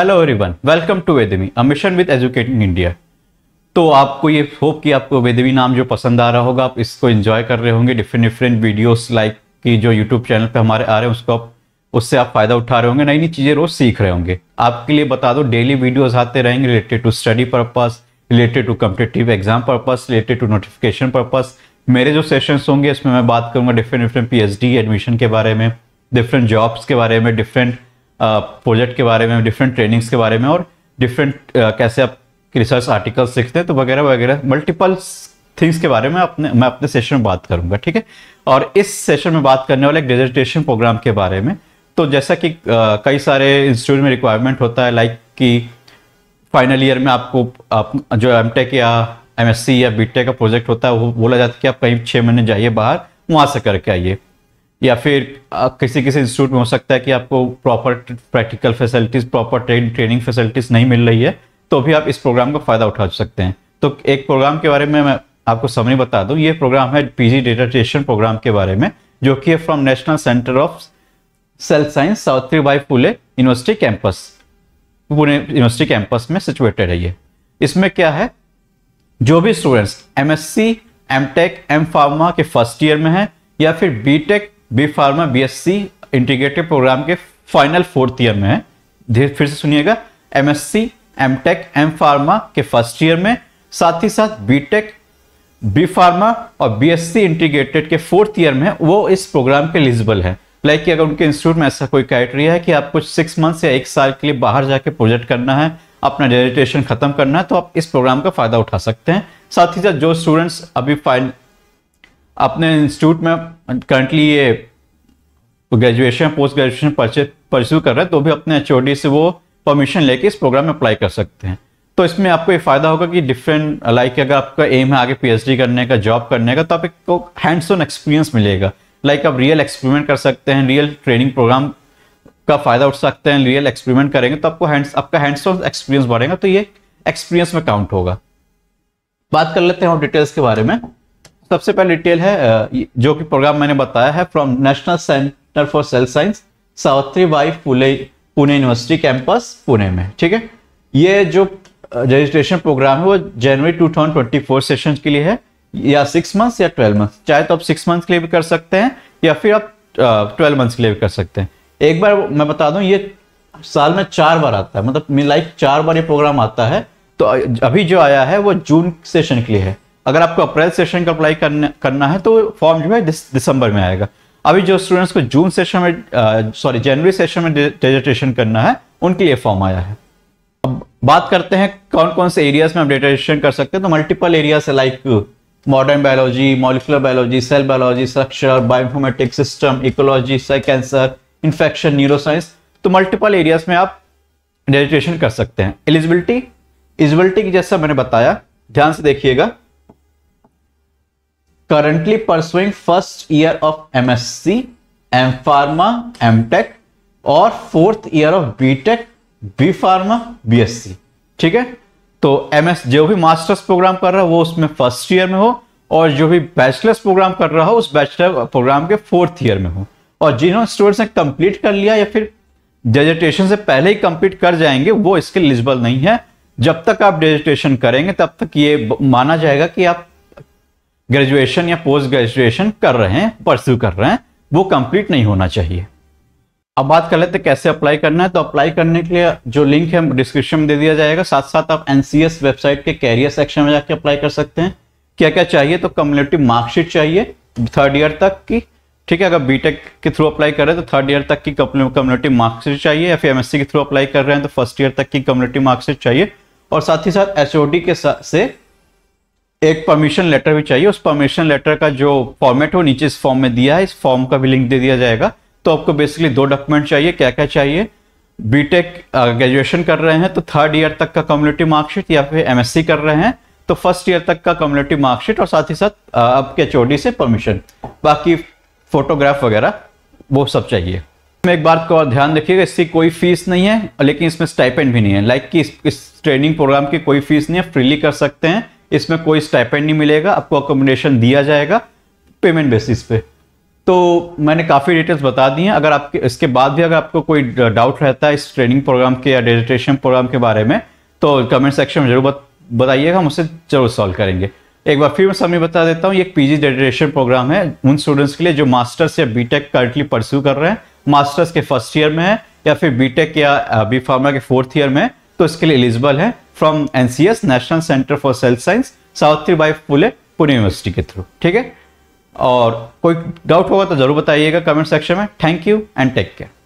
hello everyone welcome to Vedemy a mission with educating India तो आपको ये होप कि आपको वेदमी नाम जो पसंद आ रहा होगा आप इसको एंजॉय कर रहे होंगे डिफरेंट डिफरेंट वीडियोस लाइक की जो यूट्यूब चैनल पे हमारे आ रहे हैं उसको आप उससे आप फ़ायदा उठा रहे होंगे नई नई चीज़ें रोज़ सीख रहे होंगे आपके लिए बता दो डेली वीडियोज़ आते रहेंगे related to study purpose related to competitive exam purpose related to notification purpose मेरे जो सेशंस होंगे इसमें मैं बात करूँगा डिफरेंट डिफरेंट पी एडमिशन के बारे में डिफरेंट जॉब्स के बारे में डिफरेंट प्रोजेक्ट के बारे में डिफरेंट ट्रेनिंग्स के बारे में और डिफरेंट कैसे आप रिसर्च आर्टिकल्स सीखते हैं तो वगैरह वगैरह मल्टीपल थिंग्स के बारे में अपने मैं अपने सेशन में बात करूंगा ठीक है और इस सेशन में बात करने वाले डिजर्टेशन प्रोग्राम के बारे में तो जैसा कि कई सारे इंस्टीट्यूट में रिक्वायरमेंट होता है लाइक कि फाइनल ईयर में आपको आप जो एम या एम या बी का प्रोजेक्ट होता है वो बोला जाता है कि आप कहीं छः महीने जाइए बाहर वहाँ से करके आइए या फिर किसी किसी इंस्टीट्यूट में हो सकता है कि आपको proper practical facilities proper training facilities नहीं मिल रही है तो भी आप इस प्रोग्राम का फ़ायदा उठा सकते हैं तो एक प्रोग्राम के बारे में मैं आपको समरी बता दूं ये प्रोग्राम है पीजी डेटा ट्रेशन प्रोग्राम के बारे में जो कि है from national centre of cell science Savitribai Phule university campus Pune university campus में सिचुएटेड है ये इसमें क्या है जो भी students MSc MTech M pharma के फर्स्ट ईयर में है या फिर BTech B pharma BSc integrated programme के फाइनल फोर्थ ईयर में है फिर से सुनिएगा एमएससी एमटेक एम फार्मा के फर्स्ट ईयर में साथ ही साथ बीटेक बी फार्मा और बीएससी इंटीग्रेटेड के फोर्थ ईयर में वो इस प्रोग्राम के एलिजिबल है लाइक अगर उनके इंस्टीट्यूट में ऐसा कोई क्राइटेरिया है कि आपको सिक्स मंथ्स या एक साल के लिए बाहर जाके प्रोजेक्ट करना है अपना डेजिटेशन खत्म करना है तो आप इस प्रोग्राम का फायदा उठा सकते हैं साथ ही साथ जो स्टूडेंट्स अभी फाइनल अपने इंस्टीट्यूट में करंटली ये ग्रेजुएशन पोस्ट ग्रेजुएशन परस्यू कर रहे हैं तो भी अपने एच से वो परमिशन लेके इस प्रोग्राम में अप्लाई कर सकते हैं तो इसमें आपको ये फायदा होगा कि डिफरेंट लाइक अगर आपका एम है आगे पी करने का जॉब करने का तो आपको हैंड्स ऑन एक्सपीरियंस मिलेगा लाइक आप रियल एक्सपेरिमेंट कर सकते हैं रियल ट्रेनिंग प्रोग्राम का फायदा उठ सकते हैं रियल एक्सपेरिमेंट करेंगे तो आपको हैंड्स आपका हैंड्स ऑन एक्सपीरियंस बढ़ेगा तो ये एक्सपीरियंस में काउंट होगा बात कर लेते हैं और डिटेल्स के बारे में सबसे पहले डिटेल है जो कि प्रोग्राम मैंने बताया है from national centre for cell science Savitribai Phule Pune university campus Pune में ठीक है ये जो रजिस्ट्रेशन प्रोग्राम है वो जनवरी 2024 सेशन के लिए है या सिक्स मंथ्स या ट्वेल्व मंथ्स चाहे तो आप सिक्स मंथ्स के लिए भी कर सकते हैं या फिर आप ट्वेल्व मंथ्स के लिए भी कर सकते हैं एक बार मैं बता दूं ये साल में चार बार आता है मतलब मेरी लाइफ चार बार ये प्रोग्राम आता है तो अभी जो आया है वो जून सेशन के लिए है अगर आपको अप्रैल सेशन का अप्लाई करना है तो फॉर्म जो है दिसंबर में आएगा अभी जो स्टूडेंट्स को जून सेशन में सॉरी जनवरी सेशन में डिजिटेशन करना है उनके लिए फॉर्म आया है अब बात करते हैं कौन कौन से एरियाज में हम डिजिटेशन कर सकते हैं तो मल्टीपल एरियाज है like modern biology molecular biology cell biology structure bioinformatics system ecology cancer infection neuroscience तो मल्टीपल एरियाज में आप डिजिटेशन कर सकते हैं एलिजिबिलिटी एलिजिबिलिटी की जैसा मैंने बताया ध्यान से देखिएगा currently pursuing first year of MSc, M Pharma, M Tech और fourth year of B Tech, B pharma B S C ठीक है तो एम जो भी मास्टर्स प्रोग्राम कर रहा है वो उसमें फर्स्ट ईयर में हो और जो भी बैचलर्स प्रोग्राम कर रहा हो उस बैचलर प्रोग्राम के फोर्थ ईयर में हो और जिन्होंने स्टूडेंट्स ने कंप्लीट कर लिया या फिर डेजिटेशन से पहले ही कंप्लीट कर जाएंगे वो इसके एलिजिबल नहीं है जब तक आप डेजिटेशन करेंगे तब तक ये माना जाएगा कि आप ग्रेजुएशन या पोस्ट ग्रेजुएशन कर रहे हैं परस्यू कर रहे हैं वो कंप्लीट नहीं होना चाहिए अब बात कर लेते कैसे अप्लाई करना है तो अप्लाई करने के लिए जो लिंक है डिस्क्रिप्शन में दे दिया जाएगा साथ साथ आप एनसीएस वेबसाइट के कैरियर सेक्शन में जाके अप्लाई कर सकते हैं क्या क्या चाहिए तो कम्युनिटी मार्कशीट चाहिए थर्ड ईयर तक की ठीक है अगर बीटेक के थ्रू अप्लाई कर रहे हैं तो थर्ड ईयर तक की कम्युनिटी मार्कशीट चाहिए या फिर एमएससी के थ्रू अप्लाई कर रहे हैं तो फर्स्ट ईयर तक की कम्युनिटी मार्कशीट चाहिए और साथ ही साथ एच के सा, से एक परमिशन लेटर भी चाहिए उस परमिशन लेटर का जो फॉर्मेट हो नीचे इस फॉर्म में दिया है इस फॉर्म का भी लिंक दे दिया जाएगा तो आपको बेसिकली दो डॉक्यूमेंट चाहिए क्या क्या चाहिए बीटेक ग्रेजुएशन कर रहे हैं तो थर्ड ईयर तक का कम्युनिटी मार्कशीट या फिर एमएससी कर रहे हैं तो फर्स्ट ईयर तक का कम्युनिटी मार्कशीट और साथ ही साथ आपके चोडी से परमिशन बाकी फोटोग्राफ वगैरह वो सब चाहिए मैं एक बात को और ध्यान रखिएगा इसकी कोई फीस नहीं है लेकिन इसमें स्टाइपेंड भी नहीं है लाइक कि इस, इस ट्रेनिंग प्रोग्राम की कोई फीस नहीं है फ्रीली कर सकते हैं इसमें कोई स्टाइपेंड नहीं मिलेगा आपको अकोमोडेशन दिया जाएगा पेमेंट बेसिस पे तो मैंने काफ़ी डिटेल्स बता दी हैं अगर आपके इसके बाद भी अगर आपको कोई डाउट रहता है इस ट्रेनिंग प्रोग्राम के या डेजिटेशन प्रोग्राम के बारे में तो कमेंट सेक्शन में जरूर बताइएगा हम उसे जरूर सॉल्व करेंगे एक बार फिर मैं समय बता देता हूँ ये एक पीजी डेडिटेशन प्रोग्राम है उन स्टूडेंट्स के लिए जो मास्टर्स या बीटेक करंटली परस्यू कर रहे हैं मास्टर्स के फर्स्ट ईयर में है या फिर बीटेक या बी फार्मा के फोर्थ ईयर में तो इसके लिए एलिजिबल है from NCS national centre for cell science Savitribai Phule Pune university के थ्रू ठीक है और कोई डाउट होगा तो जरूर बताइएगा कमेंट सेक्शन में thank you and take care